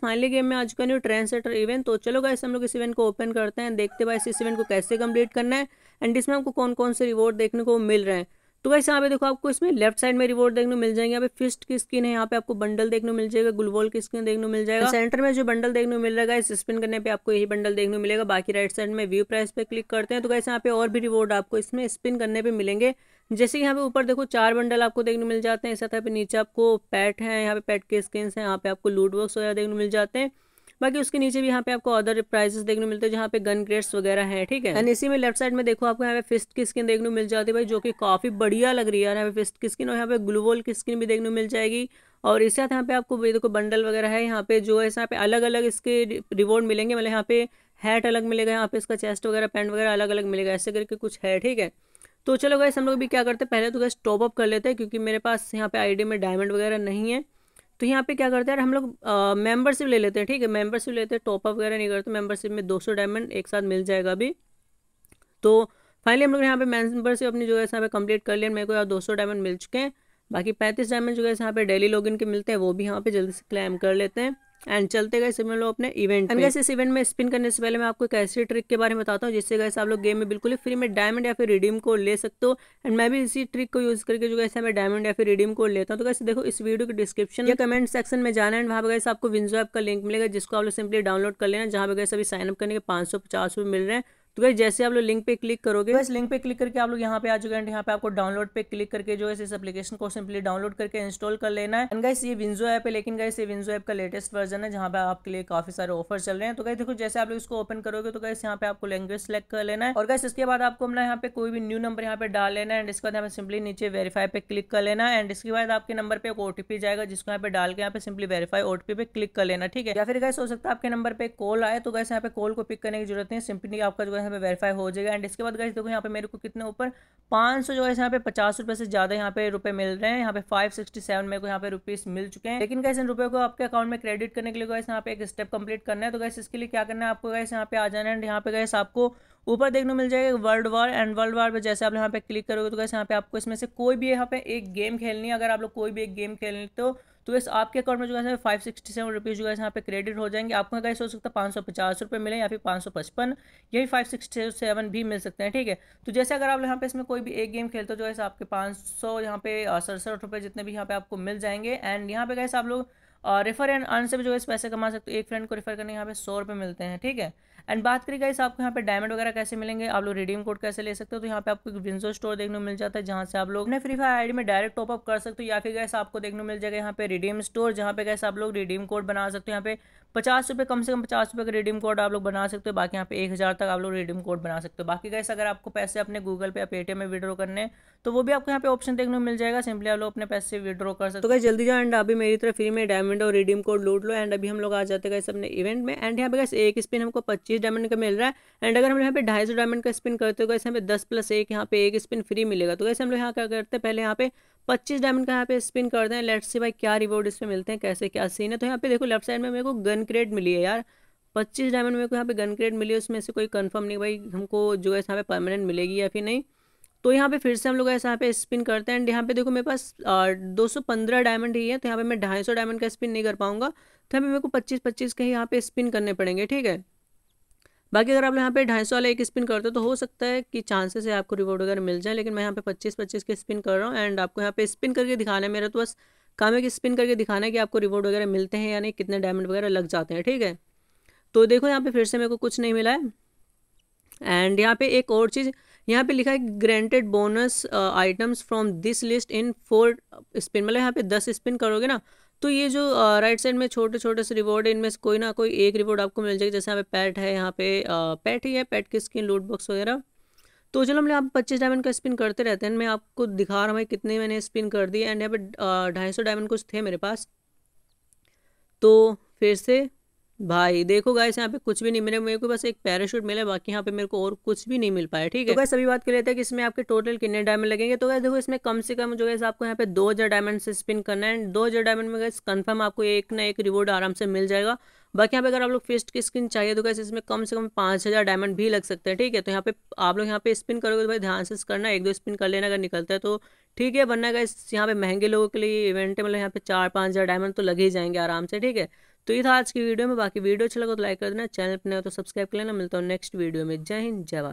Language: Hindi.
फाइनली हाँ, गेम में आ चुका न्यू ट्रेन सेटर इवेंट तो चलो गाइस हम लोग इस इवेंट को ओपन करते हैं देखते भाई इस इवेंट को कैसे कंप्लीट करना है एंड इसमें हमको कौन कौन से रिवॉर्ड देखने को मिल रहे हैं तो वैसे यहाँ पे देखो आपको इसमें लेफ्ट साइड में रिवॉर्ड देखने मिल जाएंगे यहाँ पे फिस्ट की स्किन है यहाँ पे आपको बंडल देखने मिल जाएगा गुलबॉल की स्किन देखने मिल जाएगा सेंटर में जो बंडल देखने मिल रहा है स्पिन करने पे आपको यही बंडल देखने मिलेगा बाकी राइट साइड में व्यू प्राइस पे क्लिक करते हैं तो वैसे यहाँ पे और भी रिवॉर्ड आपको इसमें स्पिन करने पर मिलेंगे जैसे कि यहाँ पे ऊपर देखो चार बंडल आपको देखने मिल जाते हैं इस तरह पे नीचे आपको पैट है यहाँ पे पैट के स्किन है यहाँ पे आपको लूट वगैरह देखने मिल जाते हैं बाकी उसके नीचे भी यहाँ पे आपको अदर प्राइजेस देखने मिलते हैं जहाँ पे गन ग्रेड्स वगैरह है ठीक है एंड इसी में लेफ्ट साइड में देखो आपको यहाँ पे फिस्ट की स्किन देखने मिल जाती है भाई जो कि काफी बढ़िया लग रही है यहाँ पे फिस्ट की स्किन और यहाँ पे ग्लूबोल की स्किन भी देखने मिल जाएगी और इसके साथ यहाँ पे आपको देखो बंडल वगैरह है यहाँ पे जो है यहाँ पे अलग अलग इसके रिवॉर्ड मिलेंगे मतलब यहाँ पे हैट अलग मिलेगा यहाँ पे इसका चेस्ट वगैरह पैंट वगैरह अलग अलग मिलेगा ऐसे करके कुछ है ठीक है तो चलो गैस हम लोग भी क्या करते हैं पहले तो टॉप अप कर लेते हैं क्योंकि मेरे पास यहाँ पे आईडी में डायमंड वगैरह नहीं है तो यहाँ पे क्या करते हैं हम लोग मेंबरशिप ले लेते हैं ठीक है मेंबरशिप लेते हैं टॉपअप वगैरह नहीं करते मेंबरशिप में 200 डायमंड एक साथ मिल जाएगा अभी तो फाइनली हम लोग यहाँ पे मेंबरशिप अपनी जो है यहाँ पे कंप्लीट कर लिया मेरे को यहाँ सौ डायमंड मिल चुके हैं बाकी पैंतीस डायमंड जो है यहाँ पे डेली लॉगिन के मिलते हैं वो भी यहाँ पे जल्दी से क्लेम कर लेते हैं एंड चलते गए हम लोग अपने इवेंट एंड गैस इस इवेंट में स्पिन करने से पहले मैं आपको एक ऐसी ट्रिक के बारे में बताता हूँ जिससे गैस आप लोग गेम में बिल्कुल ही फ्री में डायमंड या फिर रिडीम को ले सकते हो एंड मैं भी इसी ट्रिक को यूज करके जो गैसे मैं डायमंड या फिर रिडीम को लेता हूँ तो कैसे देखो इस वीडियो के डिस्क्रिप्शन या कमेंट सेक्शन में जाना एंड वहाँ पर गैस आपको विंजो ऐप का लिंक मिलेगा जिसको आप लोग सिंपली डाउनलोड कर लेना जहाँ पर गैस अभी साइनअप करने के पाँच सौ मिल रहे हैं तो गाइस जैसे आप लोग लिंक पे क्लिक करोगे बस तो लिंक पे क्लिक करके आप लोग यहाँ पे आ चुके हैं यहाँ पे आपको डाउनलोड पे क्लिक करके जो है इस एप्लीकेशन को सिंपली डाउनलोड करके इंस्टॉल कर लेना है एंड गाइस ये विंजो ऐप है लेकिन गाइस ये विंजो ऐप का लेटेस्ट वर्जन है जहाँ पे आपके लिए काफी सारे ऑफर चल रहे हैं तो गाइस देखो जैसे आप लोग इसको ओपन करोगे तो गाइस यहाँ पे आपको लैंग्वेज सेलेक्ट कर लेना है और गाइस इसके बाद आपको अपना यहाँ पे कोई भी न्यू नंबर यहाँ पे डाल लेना है एंड इसके बाद यहाँ पे सिंपली नीचे वेरीफाई पे क्लिक कर लेना है एंड इसके बाद आपके नंबर पे एक ओटीपी जाएगा जिसको यहाँ पे डाल के यहाँ पे सिंपली वेरीफाई ओटीपी पे क्लिक कर लेना ठीक है या फिर गैस हो सकता है आपके नंबर पे कॉल आए तो गैस यहाँ पे कॉल को पिक करने की जरूरत नहीं सिंपली आपका जो है यहाँ पे वेरीफाई हो जाएगा एंड इसके बाद गाइस देखो यहाँ पे मेरे को कितने ऊपर पाँच सौ जो है यहाँ पे पचास रुपये से ज़्यादा यहाँ पे रुपए मिल रहे हैं यहाँ पे फाइव सिक्सटी सेवन मेरे को यहाँ पे रुपीस मिल चुके हैं लेकिन कैसे इन रुपये को आपके अकाउंट में क्रेडिट करने के लिए गैस यहाँ पे एक स्टेप कंप्लीट करना है तो गैस इसके लिए क्या करना है आपको गैस यहाँ पे आ जाना है एंड यहाँ पे गैस आपको ऊपर देखने मिल जाएगा world war and world war पर जैसे आप यहाँ पे क्लिक करोगे तो गैस यहाँ पे आपको इसमें से कोई भी यहाँ पे एक गेम खेलनी है अगर आप लोग कोई भी एक गेम खेल तो तो इस आपके अकाउंट में जो है फाइव सिक्सटी सेवन रुपीज़ जो है यहाँ पे क्रेडिट हो जाएंगे आपको कैसे हो सकता है पाँच सौ पचास रुपये मिले या फिर पाँच सौ पचपन या फिर फाइव सिक्सटी सेवन भी मिल सकते हैं ठीक है तो जैसे अगर आप यहाँ पे इसमें कोई भी एक गेम खेलते हो जो है आपके पाँच सौ यहाँ पे सड़सठ रुपये जितने भी यहाँ पे आपको मिल जाएंगे एंड यहाँ पे कैसे आप लोग रेफर एंड अर्न से भी जो है पैसे कमा सकते हो एक फ्रेंड को रेफर करने यहाँ पे सौ रुपये मिलते हैं ठीक है एंड बात करें गाइस आपको यहाँ पे डायमंड वगैरह कैसे मिलेंगे आप लोग रिडीम कोड कैसे ले सकते हो तो यहाँ पे आपको एक विंजो स्टोर देखने को मिल जाता है जहाँ से आप लोग अपने फ्री फायर आईडी में डायरेक्ट टॉपअप कर सकते हो या फिर गैस आपको देखने को मिल जाएगा यहाँ पे रिडीम स्टोर जहाँ पे गैस आप लोग रिडीम कोड बना सकते हो यहाँ पे पचास रुपये कम से कम पचास रुपये का रिडीम कोड आप लोग बना सकते हो बाकी यहाँ पे एक हज़ार तक आप लोग रिडीम कोड बना सकते हो बाकी गैस अगर आपको पैसे अपने गूगल पे या पेटीएम में विड्रॉ करने तो वो भी आपको यहाँ पे ऑप्शन देखने को मिल जाएगा सिंपली आप लोग अपने पैसे विड्रॉ कर सकते हो गैस तो जल्दी जाओ एंड अभी मेरी तरफ फ्री में डायमंड और रिडीम कोड लूट लो एंड अभी हम लोग आ जाते गए अपने इवेंट में एंड यहाँ पे गैस एक स्पिन हमको पच्चीस इक्कीस डायमंड का मिल रहा है एंड अगर हम यहाँ पे ढाई सौ डायमंड का स्पिन करते हो गए दस प्लस एक यहाँ पे एक स्पिन फ्री मिलेगा तो वैसे हम लोग यहाँ क्या करते हैं पहले यहाँ पे पच्चीस डायमंड का यहाँ पे स्पिन करते हैं लेट्स से भाई क्या रिवॉर्ड इसमें मिलते हैं कैसे क्या सीन है तो यहाँ पे देखो लेफ्ट साइड में मेरे को गन क्रेड मिली है यार पच्चीस डायमंड मेरे को यहाँ पे गन क्रेड मिली है उसमें से कोई कंफर्म नहीं भाई हमको जो है यहाँ पे परमानेंट मिलेगी या फिर नहीं तो यहाँ पे फिर से हम लोग ऐसे यहाँ पे स्पिन करते हैं एंड यहाँ पे देखो मेरे पास दो सौ पंद्रह डायमंड ही है तो यहाँ पे मैं ढाई सौ डायमंड का स्पिन नहीं कर पाऊंगा तो यहाँ पे मेरे को पच्चीस पच्चीस के यहाँ पे स्पिन करने पड़ेंगे ठीक है बाकी अगर आप यहाँ पे ढाई सौ वाला एक स्पिन करते हो तो हो सकता है कि चांसेस है आपको रिवॉर्ड वगैरह मिल जाए लेकिन मैं यहाँ पे पच्चीस पच्चीस के स्पिन कर रहा हूँ एंड आपको यहाँ पे स्पिन करके दिखाना है मेरा तो बस काम है कि स्पिन करके दिखाना है कि आपको रिवॉर्ड वगैरह मिलते हैं यानी कितने डायमंड वगैरह लग जाते हैं ठीक है तो देखो यहाँ पे फिर से मेरे को कुछ नहीं मिला है एंड यहाँ पे एक और चीज़ यहाँ पे लिखा है granted bonus items from this list in four spin मतलब यहाँ पे दस स्पिन करोगे ना तो ये जो राइट साइड में छोटे छोटे से रिवॉर्ड है इनमें से कोई ना कोई एक रिवॉर्ड आपको मिल जाएगा जैसे यहाँ पे पैट है यहाँ पे पैट ही है पैट की स्किन लूट बॉक्स वगैरह तो चलो हम यहाँ पे पच्चीस डायमंड का स्पिन करते रहते हैं मैं आपको दिखा रहा हूँ भाई कितने मैंने स्पिन कर दिए एंड यहाँ पे ढाई सौ डायमंड कुछ थे मेरे पास तो फिर से भाई देखो गाइस यहाँ पे कुछ भी नहीं मिले मेरे को बस एक पैराशूट मिला बाकी यहाँ पे मेरे को और कुछ भी नहीं मिल पाया ठीक तो है तो सभी बात कर लेते हैं कि इसमें आपके टोटल कितने डायमंड लगेंगे तो गाइस देखो इसमें कम से कम जो है आपको यहाँ पे दो हजार डायमंड से स्पिन करना है एंड दो हजार डायमंड में कन्फर्म कंफर्म आपको एक ना एक रिवॉर्ड आराम से मिल जाएगा बाकी यहाँ पे अगर आप लोग फेस्ट की स्किन चाहिए तो कैसे इसमें कम से कम पाँच हज़ार डायमंड भी लग सकते हैं ठीक है तो यहाँ पे आप लोग यहाँ पे स्पिन करोगे तो भाई ध्यान से करना एक दो स्पिन कर लेना अगर निकलता है तो ठीक है वरना गैस यहाँ पे महंगे लोगों के लिए इवेंट है मतलब यहाँ पे चार पाँच हज़ार डायमंड तो लग ही जाएंगे आराम से ठीक है तो ये था आज की वीडियो में बाकी वीडियो अच्छा लगा तो लाइक कर देना चैनल पर नहीं हो तो सब्सक्राइब कर लेना मिलता हूँ नेक्स्ट वीडियो में जय हिंद जय भारत